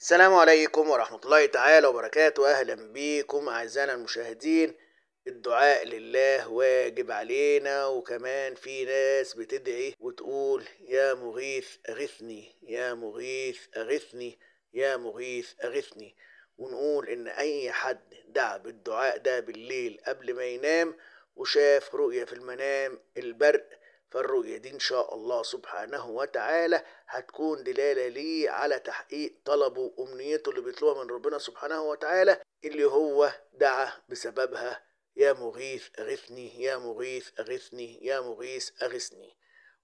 السلام عليكم ورحمة الله تعالى وبركاته أهلا بكم أعزائنا المشاهدين الدعاء لله واجب علينا وكمان في ناس بتدعي وتقول يا مغيث أغثني يا مغيث أغثني يا مغيث أغثني ونقول إن أي حد دعا بالدعاء ده بالليل قبل ما ينام وشاف رؤية في المنام البرق فالرؤية دي إن شاء الله سبحانه وتعالى هتكون دلالة ليه على تحقيق طلبه وأمنيته اللي بيطلبها من ربنا سبحانه وتعالى اللي هو دعا بسببها يا مغيث أغثني يا مغيث أغثني يا مغيث أغثني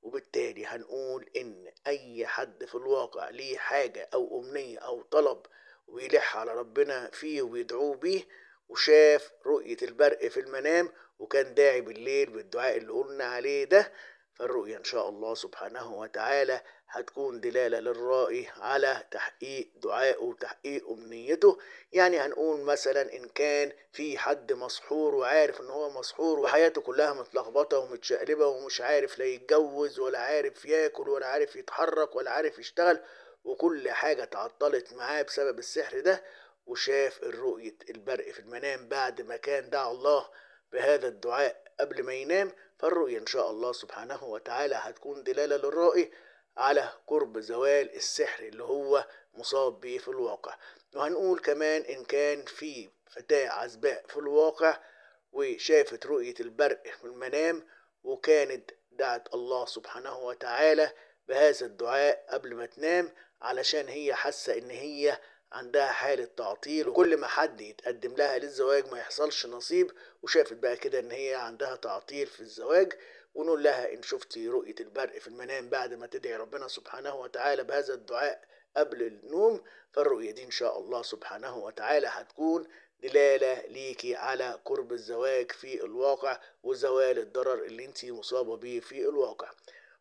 وبالتالي هنقول إن أي حد في الواقع ليه حاجة أو أمنية أو طلب ويلح على ربنا فيه ويدعوه بيه وشاف رؤية البرق في المنام وكان داعي بالليل بالدعاء اللي قلنا عليه ده فالرؤية إن شاء الله سبحانه وتعالى هتكون دلالة للرائي على تحقيق دعائه وتحقيق أمنيته يعني هنقول مثلا إن كان في حد مسحور وعارف إن هو مسحور وحياته كلها متلخبطة ومتشقلبة ومش عارف لا يتجوز ولا عارف ياكل ولا عارف يتحرك ولا عارف يشتغل وكل حاجة تعطلت معاه بسبب السحر ده وشاف الرؤية البرق في المنام بعد ما كان دعا الله بهذا الدعاء قبل ما ينام الرؤية إن شاء الله سبحانه وتعالى هتكون دلالة للرائي على قرب زوال السحر اللي هو مصاب بيه في الواقع وهنقول كمان إن كان في فتاة عزباء في الواقع وشافت رؤية البرق في المنام وكانت دعت الله سبحانه وتعالى بهذا الدعاء قبل ما تنام علشان هي حاسة إن هي عندها حالة تعطيل وكل ما حد يتقدم لها للزواج ما يحصلش نصيب وشافت بقى كده ان هي عندها تعطيل في الزواج ونقول لها ان شفتي رؤية البرق في المنام بعد ما تدعي ربنا سبحانه وتعالى بهذا الدعاء قبل النوم فالرؤية دي ان شاء الله سبحانه وتعالى هتكون دلالة ليكي على قرب الزواج في الواقع وزوال الضرر اللي انت مصابة بيه في الواقع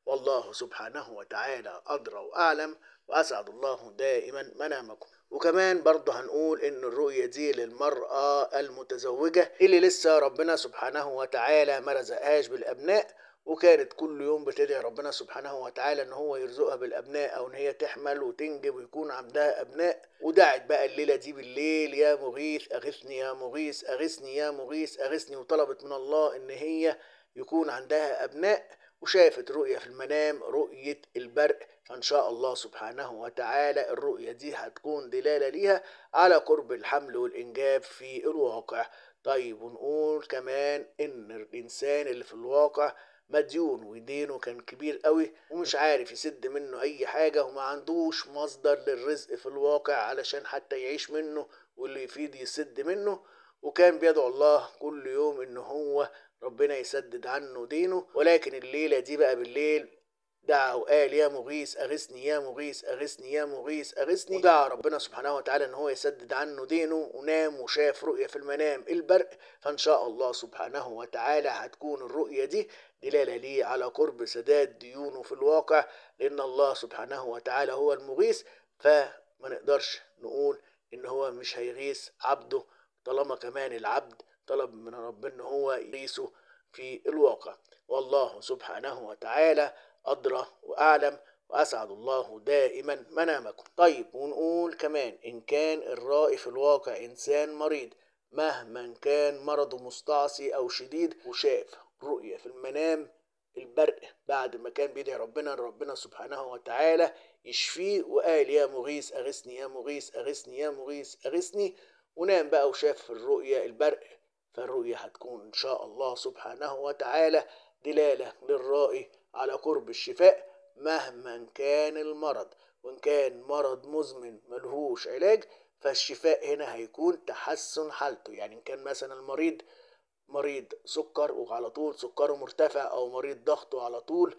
والله سبحانه وتعالى أدرى وأعلم وأسعد الله دائما منامكم وكمان برضه هنقول ان الرؤية دي للمرأة المتزوجة اللي لسه ربنا سبحانه وتعالى ما رزقهاش بالابناء وكانت كل يوم بتدعي ربنا سبحانه وتعالى ان هو يرزقها بالابناء او ان هي تحمل وتنجب ويكون عندها ابناء ودعت بقى الليله دي بالليل يا مغيث اغثني يا مغيث اغثني يا مغيث اغثني وطلبت من الله ان هي يكون عندها ابناء وشافت رؤية في المنام رؤية البرق فإن شاء الله سبحانه وتعالى الرؤية دي هتكون دلالة ليها على قرب الحمل والإنجاب في الواقع طيب ونقول كمان إن الإنسان اللي في الواقع مديون ودينه كان كبير قوي ومش عارف يسد منه أي حاجة وما عندوش مصدر للرزق في الواقع علشان حتى يعيش منه واللي يفيد يسد منه وكان بيدعو الله كل يوم إن هو ربنا يسدد عنه دينه ولكن الليلة دي بقى بالليل دعا وقال يا مغيث أغثني يا مغيث أغثني يا مغيث أغثني ودعا ربنا سبحانه وتعالى إن هو يسدد عنه دينه ونام وشاف رؤية في المنام البرق فإن شاء الله سبحانه وتعالى هتكون الرؤية دي دلالة ليه على قرب سداد ديونه في الواقع لأن الله سبحانه وتعالى هو المغيث فما نقدرش نقول إن هو مش هيغيث عبده طالما كمان العبد طلب من ربنا ان هو يقيسه في الواقع والله سبحانه وتعالى أدرى وأعلم وأسعد الله دائما منامكم طيب ونقول كمان إن كان الرائي في الواقع إنسان مريض مهما كان مرضه مستعصي أو شديد وشاف رؤية في المنام البرق بعد ما كان بيدعي ربنا ربنا سبحانه وتعالى يشفيه وقال يا مغيث أغثني يا مغيث أغثني يا مغيث أغثني ونام بقى وشاف في الرؤية البرق فالرؤية هتكون إن شاء الله سبحانه وتعالى دلالة للرائي على قرب الشفاء مهما كان المرض وإن كان مرض مزمن ملهوش علاج فالشفاء هنا هيكون تحسن حالته يعني إن كان مثلا المريض مريض سكر وعلى طول سكره مرتفع أو مريض ضغطه على طول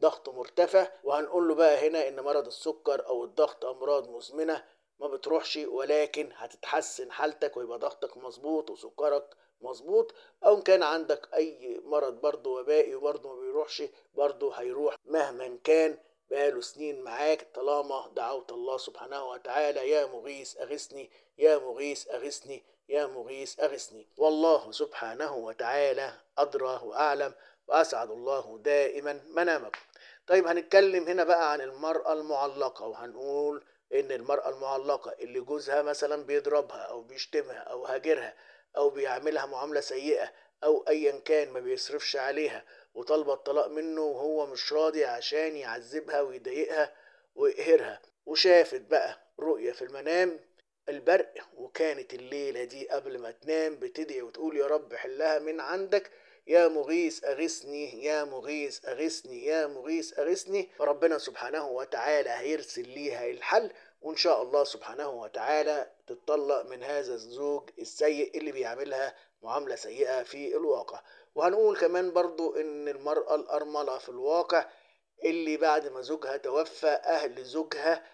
ضغطه مرتفع وهنقول له بقى هنا إن مرض السكر أو الضغط أمراض مزمنة ما بتروحش ولكن هتتحسن حالتك ويبقى ضغطك مظبوط وسكرك مظبوط او ان كان عندك اي مرض برضه وبائي وبرضه ما بيروحش برضه هيروح مهما كان بقاله سنين معاك طالما دعوت الله سبحانه وتعالى يا مغيث اغثني يا مغيث اغثني يا مغيث اغثني والله سبحانه وتعالى ادرى واعلم واسعد الله دائما منامكم طيب هنتكلم هنا بقى عن المرأة المعلقة وهنقول إن المرأة المعلقة اللي جوزها مثلا بيضربها أو بيشتمها أو هاجرها أو بيعاملها معاملة سيئة أو أيا كان ما بيصرفش عليها وطالبة الطلاق منه وهو مش راضي عشان يعذبها ويضايقها ويقهرها وشافت بقى رؤية في المنام البرق وكانت الليلة دي قبل ما تنام بتدعي وتقول يا رب حلها من عندك يا مغيث أغثني يا مغيث أغثني يا مغيث أغثني فربنا سبحانه وتعالى هيرسل ليها الحل وإن شاء الله سبحانه وتعالى تتطلق من هذا الزوج السيء اللي بيعملها معاملة سيئة في الواقع وهنقول كمان برضو إن المرأة الأرملة في الواقع اللي بعد ما زوجها توفى أهل زوجها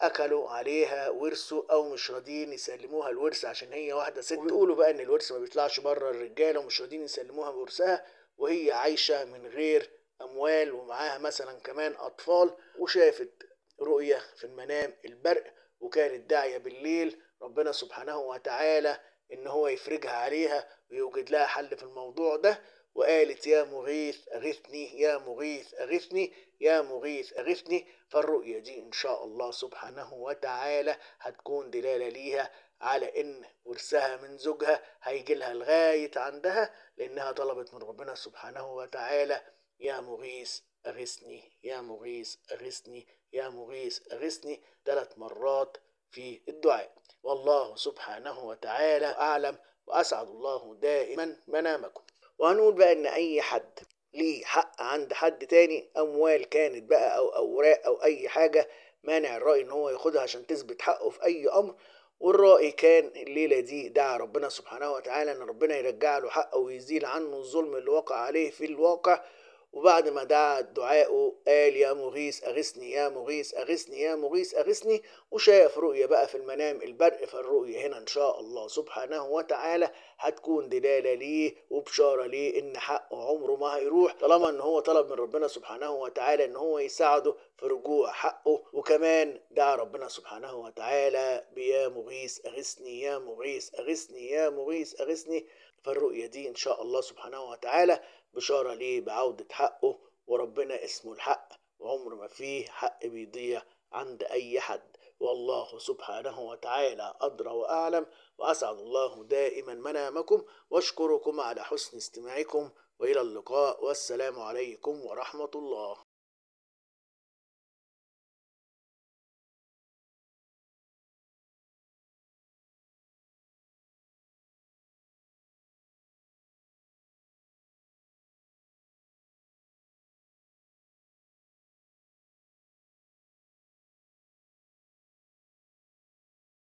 أكلوا عليها ورثه أو مش راضيين يسلموها الورث عشان هي واحدة ست وبيقولوا بقى إن الورث ما بيطلعش بره الرجالة ومش راضيين يسلموها ورثها وهي عايشة من غير أموال ومعاها مثلا كمان أطفال وشافت رؤية في المنام البرق وكانت داعية بالليل ربنا سبحانه وتعالى إن هو يفرجها عليها ويوجد لها حل في الموضوع ده وقالت يا مغيث أغثني يا مغيث أغثني يا مغيث أغثني فالرؤية دي إن شاء الله سبحانه وتعالى هتكون دلالة ليها على إن ورثها من زوجها هيجي لها لغاية عندها لأنها طلبت من ربنا سبحانه وتعالى يا مغيث أغثني يا مغيث أغثني يا مغيث أغثني ثلاث مرات في الدعاء والله سبحانه وتعالى أعلم وأسعد الله دائما منامكم وهنقول بقى إن أي حد ليه حق عند حد تاني أموال كانت بقى أو أوراق أو أي حاجة مانع الرأي إن هو ياخدها عشان تثبت حقه في أي أمر والرأي كان الليلة دي دعا ربنا سبحانه وتعالى إن ربنا يرجع له حقه ويزيل عنه الظلم اللي وقع عليه في الواقع وبعد ما دعا دعاءه قال يا مغيث أغثني يا مغيث أغثني يا مغيث أغثني وشايف رؤية بقى في المنام البرق فالرؤية هنا إن شاء الله سبحانه وتعالى هتكون دلالة ليه وبشارة ليه إن حقه عمره ما هيروح طالما إن هو طلب من ربنا سبحانه وتعالى إن هو يساعده في رجوع حقه وكمان دعا ربنا سبحانه وتعالى بيا مغيث أغثني يا مغيث أغثني يا مغيث أغثني فالرؤية دي إن شاء الله سبحانه وتعالى بشارة ليه بعودة حقه وربنا اسمه الحق وعمر ما فيه حق بيضيع عند أي حد والله سبحانه وتعالى أدرى وأعلم وأسعد الله دائما منامكم وأشكركم على حسن استماعكم وإلى اللقاء والسلام عليكم ورحمة الله